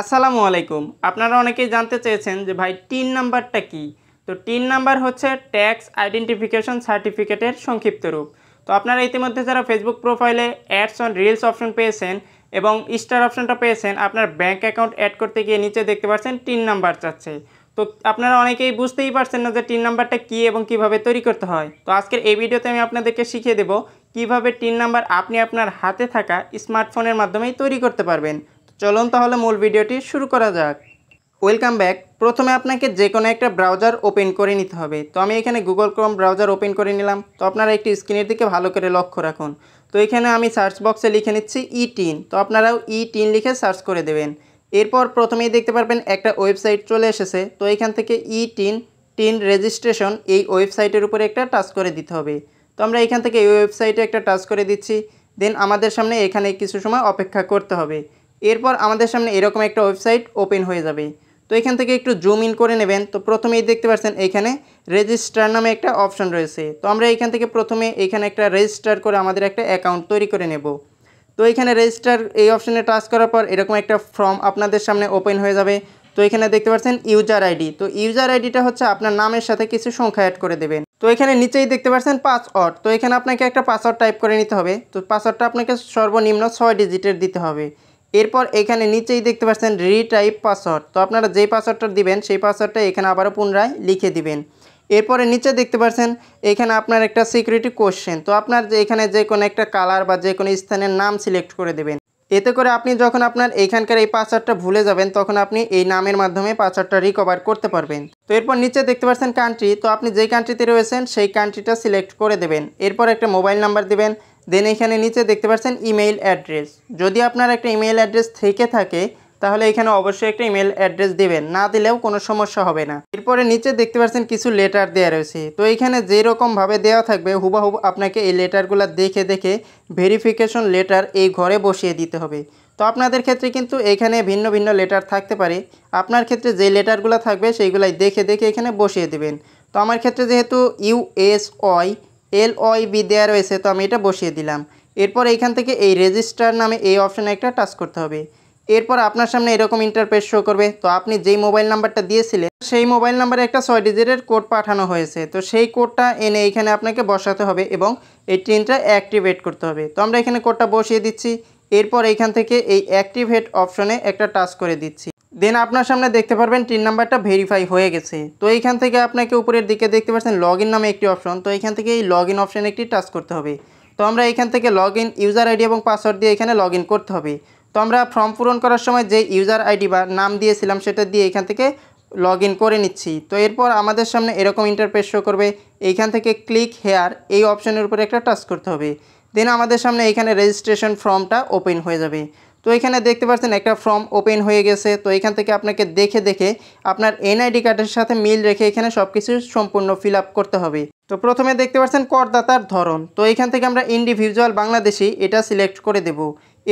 আসসালামু আলাইকুম আপনারা অনেকেই জানতে চেয়েছেন যে ভাই টিন নাম্বারটা কি তো টিন নাম্বার হচ্ছে ট্যাক্স আইডেন্টিফিকেশন সার্টিফিকেটের সংক্ষিপ্ত রূপ তো আপনারা ইতিমধ্যে যারা ফেসবুক প্রোফাইলে অ্যাডস অন রিলস অপশন পেয়েছেন এবং স্টার অপশনটা পেয়েছেন আপনার ব্যাঙ্ক অ্যাকাউন্ট অ্যাড করতে গিয়ে নিচে দেখতে পাচ্ছেন টিন নাম্বার চাচ্ছে তো আপনারা অনেকেই বুঝতেই পারছেন না যে টিন নাম্বারটা কী এবং কিভাবে তৈরি করতে হয় তো আজকের এই ভিডিওতে আমি আপনাদেরকে শিখিয়ে দেব কিভাবে টিন নাম্বার আপনি আপনার হাতে থাকা স্মার্টফোনের মাধ্যমেই তৈরি করতে পারবেন চলুন তাহলে মূল ভিডিওটি শুরু করা যাক ওয়েলকাম ব্যাক প্রথমে আপনাকে যে কোনো একটা ব্রাউজার ওপেন করে নিতে হবে তো আমি এখানে গুগল ক্রোম ব্রাউজার ওপেন করে নিলাম তো আপনারা একটি স্ক্রিনের দিকে ভালো করে লক্ষ্য রাখুন তো এখানে আমি সার্চ বক্সে লিখে নিচ্ছি ই e টিন তো আপনারাও ই e টিন লিখে সার্চ করে দেবেন এরপর প্রথমেই দেখতে পারবেন একটা ওয়েবসাইট চলে এসেছে তো এখান থেকে ই টিন টিন রেজিস্ট্রেশন এই ওয়েবসাইটের উপরে একটা টাচ করে দিতে হবে তো আমরা এখান থেকে এই ওয়েবসাইটে একটা টাচ করে দিচ্ছি দেন আমাদের সামনে এখানে কিছু সময় অপেক্ষা করতে হবে এরপর আমাদের সামনে এরকম একটা ওয়েবসাইট ওপেন হয়ে যাবে তো এখান থেকে একটু জুম ইন করে নেবেন তো প্রথমেই দেখতে পাচ্ছেন এখানে রেজিস্টার নামে একটা অপশন রয়েছে তো আমরা এখান থেকে প্রথমে এখানে একটা রেজিস্টার করে আমাদের একটা অ্যাকাউন্ট তৈরি করে নেব তো এখানে রেজিস্টার এই অপশানে টাচ করার পর এরকম একটা ফর্ম আপনাদের সামনে ওপেন হয়ে যাবে তো এখানে দেখতে পাচ্ছেন ইউজার আইডি তো ইউজার আইডিটা হচ্ছে আপনার নামের সাথে কিছু সংখ্যা অ্যাড করে দেবেন তো এখানে নিচেই দেখতে পাচ্ছেন পাসওয়ার্ড তো এখানে আপনাকে একটা পাসওয়ার্ড টাইপ করে নিতে হবে তো পাসওয়ার্ডটা আপনাকে সর্বনিম্ন ছয় ডিজিটের দিতে হবে এরপর এখানে নিচেই দেখতে পাচ্ছেন রিটাইপ পাসওয়ার্ড তো আপনারা যেই পাসওয়ার্ডটা দিবেন সেই পাসওয়ার্ডটা এখানে আবারও পুনরায় লিখে দিবেন এরপরে নিচে দেখতে পাচ্ছেন এখানে আপনার একটা সিকিউরিটি কোশ্চেন তো আপনার এখানে যে কোনো একটা কালার বা যে কোনো স্থানের নাম সিলেক্ট করে দেবেন এতে করে আপনি যখন আপনার এখানকার এই পাসওয়ার্ডটা ভুলে যাবেন তখন আপনি এই নামের মাধ্যমে পাসওয়ার্ডটা রিকভার করতে পারবেন তো এরপর নিচে দেখতে পাচ্ছেন কান্ট্রি তো আপনি যেই কান্ট্রিতে রয়েছেন সেই কান্ট্রিটা সিলেক্ট করে দেবেন এরপর একটা মোবাইল নাম্বার দেবেন দেন এখানে নিচে দেখতে পাচ্ছেন ইমেইল অ্যাড্রেস যদি আপনার একটা ইমেইল অ্যাড্রেস থেকে থাকে তাহলে এখানে অবশ্যই একটা ইমেল অ্যাড্রেস দেবেন না দিলেও কোনো সমস্যা হবে না এরপরে নিচে দেখতে পাচ্ছেন কিছু লেটার দেওয়া রয়েছে তো এখানে যেরকমভাবে দেওয়া থাকবে হুবাহুব আপনাকে এই লেটারগুলো দেখে দেখে ভেরিফিকেশন লেটার এই ঘরে বসিয়ে দিতে হবে তো আপনাদের ক্ষেত্রে কিন্তু এখানে ভিন্ন ভিন্ন লেটার থাকতে পারে আপনার ক্ষেত্রে যে লেটারগুলো থাকবে সেইগুলাই দেখে দেখে এখানে বসিয়ে দেবেন তো আমার ক্ষেত্রে যেহেতু ইউএসওয়াই এল ওই বি দেওয়া রয়েছে তো আমি এটা বসিয়ে দিলাম এরপর এইখান থেকে এই রেজিস্টার নামে এই অপশানে একটা টাচ করতে হবে এরপর আপনার সামনে এরকম ইন্টারপেজ শো করবে তো আপনি যেই মোবাইল নাম্বারটা দিয়েছিলেন সেই মোবাইল নাম্বারে একটা ছয় ডিজিটের কোড পাঠানো হয়েছে তো সেই কোডটা এনে এখানে আপনাকে বসাতে হবে এবং এই ট্রেনটা অ্যাক্টিভেট করতে হবে তো আমরা এখানে কোডটা বসিয়ে দিচ্ছি এরপর এইখান থেকে এই অ্যাক্টিভেট অপশনে একটা টাচ করে দিচ্ছি দেন আপনার সামনে দেখতে পারবেন টিন নাম্বারটা ভেরিফাই হয়ে গেছে তো এইখান থেকে আপনাকে উপরের দিকে দেখতে পাচ্ছেন লগ নামে একটি অপশন তো এইখান থেকে এই লগ ইন অপশানে একটি টাচ করতে হবে তো আমরা এখান থেকে লগ ইন ইউজার আইডি এবং পাসওয়ার্ড দিয়ে এখানে লগ করতে হবে তো আমরা ফর্ম পূরণ করার সময় যে ইউজার আইডি বা নাম দিয়েছিলাম সেটা দিয়ে এখান থেকে লগ করে নিচ্ছি তো এরপর আমাদের সামনে এরকম ইন্টারপেস শো করবে এইখান থেকে ক্লিক হেয়ার এই অপশানের উপরে একটা টাচ করতে হবে দেন আমাদের সামনে এখানে রেজিস্ট্রেশন ফর্মটা ওপেন হয়ে যাবে তো এখানে দেখতে পাচ্ছেন একটা ফর্ম ওপেন হয়ে গেছে তো এখান থেকে আপনাকে দেখে দেখে আপনার এনআইডি কার্ডের সাথে মিল রেখে এখানে সব কিছু সম্পূর্ণ ফিল করতে হবে তো প্রথমে দেখতে পাচ্ছেন করদাতার ধরন তো এখান থেকে আমরা ইন্ডিভিজুয়াল বাংলাদেশি এটা সিলেক্ট করে দেব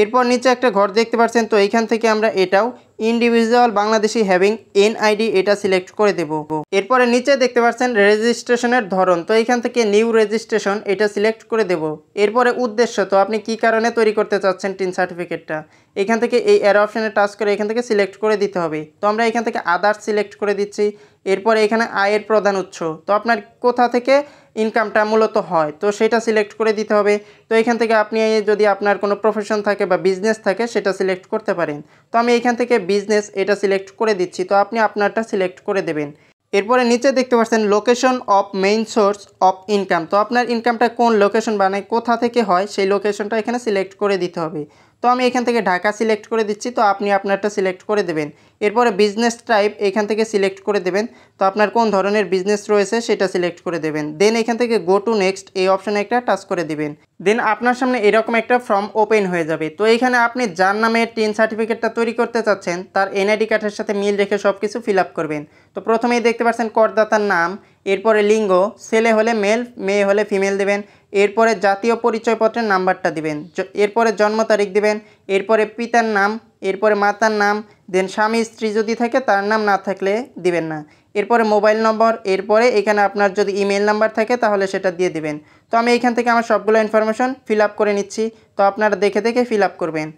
এরপর নিচে একটা ঘর দেখতে পাচ্ছেন তো এইখান থেকে আমরা এটাও ইন্ডিভিজুয়াল বাংলাদেশি হ্যাভিং এনআইডি এটা সিলেক্ট করে দেব এরপরে নিচে দেখতে পাচ্ছেন রেজিস্ট্রেশনের ধরন তো এইখান থেকে নিউ রেজিস্ট্রেশন এটা সিলেক্ট করে দেব এরপরে উদ্দেশ্য তো আপনি কি কারণে তৈরি করতে চাচ্ছেন টিন সার্টিফিকেটটা এখান থেকে এই অ্যারো অপশানে টাচ করে এখান থেকে সিলেক্ট করে দিতে হবে তো আমরা এখান থেকে আদার্স সিলেক্ট করে দিচ্ছি এরপরে এখানে আয়ের প্রধান উৎস তো আপনার কোথা থেকে ইনকামটা মূলত হয় তো সেটা সিলেক্ট করে দিতে হবে তো এখান থেকে আপনি যদি আপনার কোনো প্রফেশন থাকে বা বিজনেস থাকে সেটা সিলেক্ট করতে পারেন তো আমি এখান থেকে বিজনেস এটা সিলেক্ট করে দিচ্ছি তো আপনি আপনারটা সিলেক্ট করে দেবেন এরপরে নিচে দেখতে পাচ্ছেন location of main source of income তো আপনার ইনকামটা কোন লোকেশন বানায় মানে কোথা থেকে হয় সেই লোকেশনটা এখানে সিলেক্ট করে দিতে হবে তো আমি এখান থেকে ঢাকা সিলেক্ট করে দিচ্ছি তো আপনি আপনারটা সিলেক্ট করে দেবেন এরপরে বিজনেস টাইপ এখান থেকে সিলেক্ট করে দেবেন তো আপনার কোন ধরনের বিজনেস রয়েছে সেটা সিলেক্ট করে দেবেন দেন এখান থেকে গো টু নেক্সট এই অপশানে একটা টাচ করে দেবেন দেন আপনার সামনে এরকম একটা ফর্ম ওপেন হয়ে যাবে তো এখানে আপনি যার নামে টেন সার্টিফিকেটটা তৈরি করতে চাচ্ছেন তার এনআইডি কার্ডের সাথে মিল রেখে সব কিছু ফিল করবেন তো প্রথমেই দেখতে পাচ্ছেন করদাতার নাম এরপরে লিঙ্গ ছেলে হলে মেল মেয়ে হলে ফিমেল দেবেন এরপরে জাতীয় পরিচয়পত্রের নাম্বারটা দিবেন এরপরে জন্ম তারিখ দেবেন এরপরে পিতার নাম এরপরে মাতার নাম দেন স্বামী স্ত্রী যদি থাকে তার নাম না থাকলে দিবেন না এরপরে মোবাইল নম্বর এরপরে এখানে আপনার যদি ইমেল নাম্বার থাকে তাহলে সেটা দিয়ে দিবেন তো আমি এখান থেকে আমার সবগুলো ইনফরমেশন ফিল আপ করে নিচ্ছি তো আপনারা দেখে দেখে ফিল আপ করবেন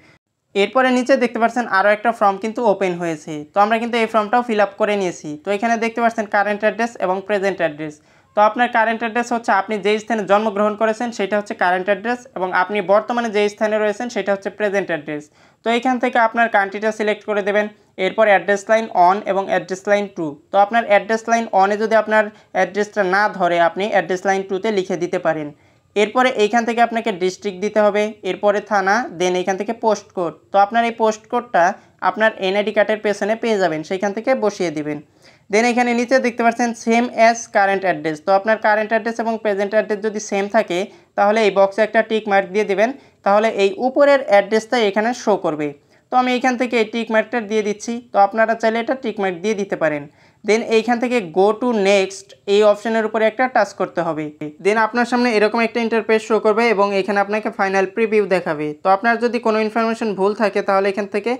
এরপরে নিচে দেখতে পাচ্ছেন আরও একটা ফর্ম কিন্তু ওপেন হয়েছে তো আমরা কিন্তু এই ফর্মটাও ফিল করে নিয়েছি তো এখানে দেখতে পাচ্ছেন কারেন্ট অ্যাড্রেস এবং প্রেজেন্ট অ্যাড্রেস তো আপনার কারেন্ট অ্যাড্রেস হচ্ছে আপনি যেই স্থানে জন্মগ্রহণ করেছেন সেটা হচ্ছে কারেন্ট অ্যাড্রেস এবং আপনি বর্তমানে যেই স্থানে রয়েছেন সেটা হচ্ছে প্রেজেন্ট অ্যাড্রেস তো এখান থেকে আপনার কান্ট্রিটা সিলেক্ট করে দেবেন এরপর অ্যাড্রেস লাইন অন এবং অ্যাড্রেস লাইন টু তো আপনার অ্যাড্রেস লাইন অনে যদি আপনার অ্যাড্রেসটা না ধরে আপনি অ্যাড্রেস লাইন টুতে লিখে দিতে পারেন এরপরে এইখান থেকে আপনাকে ডিস্ট্রিক্ট দিতে হবে এরপরে থানা দেন এইখান থেকে পোস্ট কোড তো আপনার এই পোস্ট কোডটা আপনার এনআইডি কার্ডের পেছনে পেয়ে যাবেন সেইখান থেকে বসিয়ে দিবেন দেন এখানে নিচে দেখতে পাচ্ছেন সেম অ্যাজ কারেন্ট অ্যাড্রেস তো আপনার কারেন্ট অ্যাড্রেস এবং প্রেজেন্ট অ্যাড্রেস যদি সেম থাকে তাহলে এই বক্সে একটা টিক মার্ক দিয়ে দিবেন তাহলে এই উপরের অ্যাড্রেসটা এখানে শো করবে তো আমি এইখান থেকে এই টিক মার্কটা দিয়ে দিচ্ছি তো আপনারা চাইলে এটা টিক মার্ক দিয়ে দিতে পারেন দেন এইখান থেকে গো টু নেক্সট এই অপশনের উপরে একটা টাচ করতে হবে দেন আপনার সামনে এরকম একটা ইন্টারপ্রেস শো করবে এবং এখানে আপনাকে ফাইনাল প্রিভিউ দেখাবে তো আপনার যদি কোনো ইনফরমেশন ভুল থাকে তাহলে এখান থেকে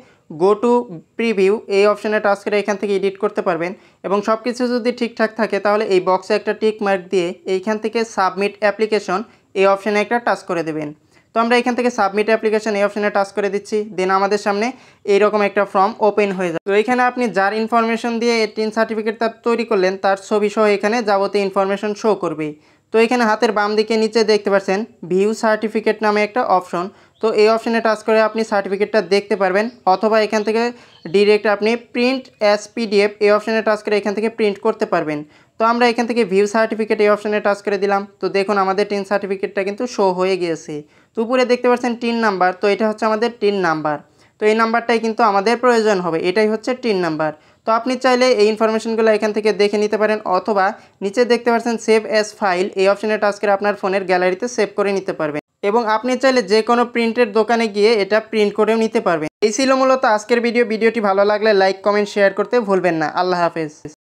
গো টু প্রিভিউ এই অপশানে টাচ করে এখান থেকে এডিট করতে পারবেন এবং সব কিছু যদি ঠিকঠাক থাকে তাহলে এই বক্সে একটা টিক মার্ক দিয়ে এইখান থেকে সাবমিট অ্যাপ্লিকেশন এই অপশানে একটা টাচ করে দেবেন তো আমরা এখান থেকে সাবমিট অ্যাপ্লিকেশন এই অপশানে টাচ করে দিচ্ছি দেন আমাদের সামনে এইরকম একটা ফর্ম ওপেন হয়ে যাবে তো এখানে আপনি যার ইনফরমেশন দিয়ে এটিন সার্টিফিকেট তার তৈরি করলেন তার ছবি সহ এখানে যাবতীয় ইনফরমেশন শো করবে তো এখানে হাতের বাম দিকে নিচে দেখতে পাচ্ছেন ভিউ সার্টিফিকেট নামে একটা অপশন তো এই অপশানে টাচ করে আপনি সার্টিফিকেটটা দেখতে পারবেন অথবা এখান থেকে ডিরেক্ট আপনি প্রিন্ট অ্যাস পিডিএফ এই অপশানে টাচ করে এখান থেকে প্রিন্ট করতে পারবেন তো আমরা এখান থেকে ভিউ সার্টিফিকেট এই অপশানে টাচ করে দিলাম তো দেখুন আমাদের টিন সার্টিফিকেটটা কিন্তু শো হয়ে গিয়েছে তো উপরে দেখতে পাচ্ছেন টিন নাম্বার তো এটা হচ্ছে আমাদের টিন নাম্বার তো এই নাম্বারটাই কিন্তু আমাদের প্রয়োজন হবে এটাই হচ্ছে টিন নাম্বার তো আপনি চাইলে এই ইনফরমেশনগুলো এখান থেকে দেখে নিতে পারেন অথবা নিচে দেখতে পাচ্ছেন সেভ অ্যাস ফাইল এই অপশানে টাচ করে আপনার ফোনের গ্যালারিতে সেভ করে নিতে পারবেন এবং আপনি চাইলে যে কোনো প্রিন্টের দোকানে গিয়ে এটা প্রিন্ট করেও নিতে পারবেন এই ছিল মূলত আজকের ভিডিও ভিডিওটি ভালো লাগলে লাইক কমেন্ট শেয়ার করতে ভুলবেন না আল্লাহ হাফেজ